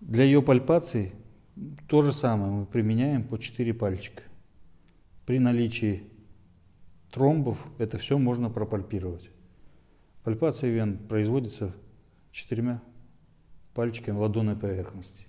Для ее пальпации то же самое мы применяем по 4 пальчика. При наличии тромбов это все можно пропальпировать. Пальпация вен производится четырьмя пальчиками ладонной поверхности.